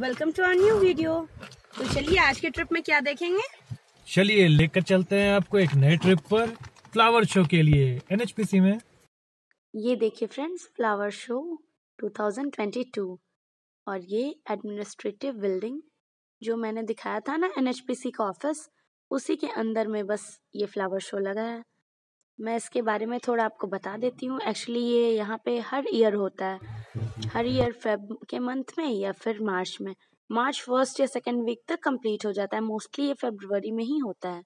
welcome to our new video तो चलिए आज के ट्रिप में क्या देखेंगे चलिए लेकर चलते हैं आपको एक नए ट्रिप पर फ्लावर शो के लिए एनएचपीसी में ये देखिए फ्रेंड्स फ्लावर शो 2022 और ये एडमिनिस्ट्रेटिव बिल्डिंग जो मैंने दिखाया था ना एनएचपीसी का ऑफिस उसी के अंदर में बस ये फ्लावर शो लगा है मैं इसके बारे में थोड़ा आपको बता देती हूँ एक्चुअली ये यहाँ पे हर ईयर होता है हर ईयर फेब के मंथ में या फिर मार्च में मार्च फर्स्ट या सेकेंड वीक तक कंप्लीट हो जाता है मोस्टली ये फेब्रवरी में ही होता है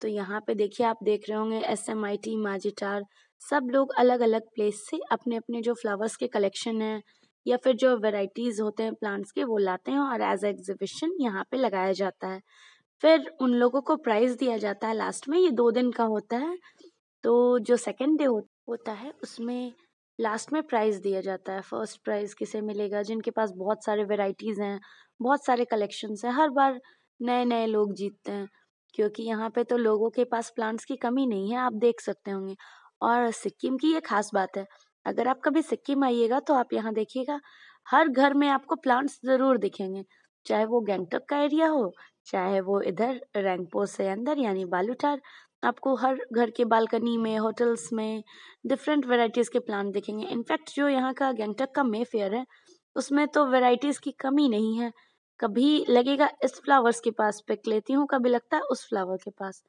तो यहाँ पे देखिए आप देख रहे होंगे एस एम आई टी माजिटार सब लोग अलग अलग प्लेस से अपने अपने जो फ्लावर्स के कलेक्शन हैं या फिर जो वेराइटीज़ होते हैं प्लांट्स के वो लाते हैं और एज एग्जिबिशन यहाँ पे लगाया जाता है फिर उन लोगों को प्राइज़ दिया जाता है लास्ट में ये दो दिन का होता है तो जो सेकेंड डे होता है उसमें लास्ट में प्राइज़ दिया जाता है फर्स्ट प्राइज़ किसे मिलेगा जिनके पास बहुत सारे वेराइटीज़ हैं बहुत सारे कलेक्शंस हैं हर बार नए नए लोग जीतते हैं क्योंकि यहाँ पे तो लोगों के पास प्लांट्स की कमी नहीं है आप देख सकते होंगे और सिक्किम की ये खास बात है अगर आप कभी सिक्किम आइएगा तो आप यहाँ देखिएगा हर घर में आपको प्लांट्स ज़रूर दिखेंगे चाहे वो गैंगटक का एरिया हो चाहे वो इधर रैंगपो से अंदर यानी बालूटार आपको हर घर के बालकनी में होटल्स में डिफरेंट वेराइटीज के प्लांट दिखेंगे इनफैक्ट जो यहाँ का गैंगटॉक का मे फेयर है उसमें तो वेराइटीज की कमी नहीं है कभी लगेगा इस फ्लावर्स के पास पिक लेती हूँ कभी लगता है उस फ्लावर के पास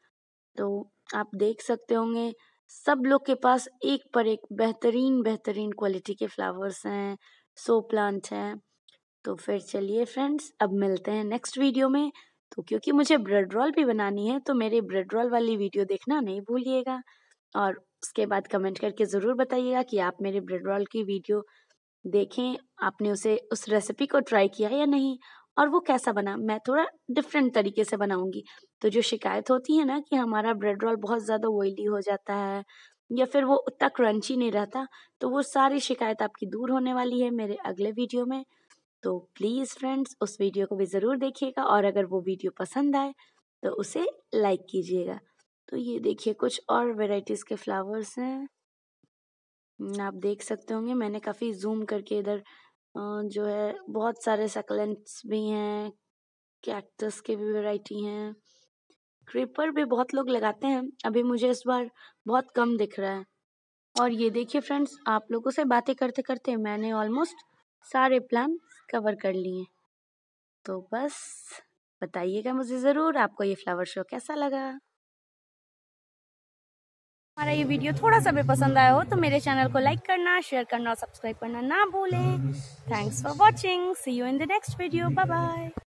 तो आप देख सकते होंगे सब लोग के पास एक पर एक बेहतरीन बेहतरीन क्वालिटी के फ्लावर्स हैं सो प्लांट हैं तो फिर चलिए फ्रेंड्स अब मिलते हैं नेक्स्ट वीडियो में तो क्योंकि मुझे ब्रेड रोल भी बनानी है तो मेरी ब्रेड रोल वाली वीडियो देखना नहीं भूलिएगा और उसके बाद कमेंट करके ज़रूर बताइएगा कि आप मेरे ब्रेड रोल की वीडियो देखें आपने उसे उस रेसिपी को ट्राई किया या नहीं और वो कैसा बना मैं थोड़ा डिफरेंट तरीके से बनाऊंगी तो जो शिकायत होती है ना कि हमारा ब्रेड रोल बहुत ज़्यादा ऑयली हो जाता है या फिर वो उतना क्रंची नहीं रहता तो वो सारी शिकायत आपकी दूर होने वाली है मेरे अगले वीडियो में तो प्लीज़ फ्रेंड्स उस वीडियो को भी ज़रूर देखिएगा और अगर वो वीडियो पसंद आए तो उसे लाइक कीजिएगा तो ये देखिए कुछ और वेराइटीज़ के फ्लावर्स हैं आप देख सकते होंगे मैंने काफ़ी जूम करके इधर जो है बहुत सारे सकलेंट्स भी हैं कैक्टस के भी वैरायटी हैं क्रीपर भी बहुत लोग लगाते हैं अभी मुझे इस बार बहुत कम दिख रहा है और ये देखिए फ्रेंड्स आप लोगों से बातें करते करते मैंने ऑलमोस्ट सारे प्लान कवर कर लिए तो बस बताइएगा मुझे ज़रूर आपको ये फ्लावर शो कैसा लगा हमारा ये वीडियो थोड़ा सा भी पसंद आया हो तो मेरे चैनल को लाइक करना शेयर करना और सब्सक्राइब करना ना भूलें thanks for watching see you in the next video bye bye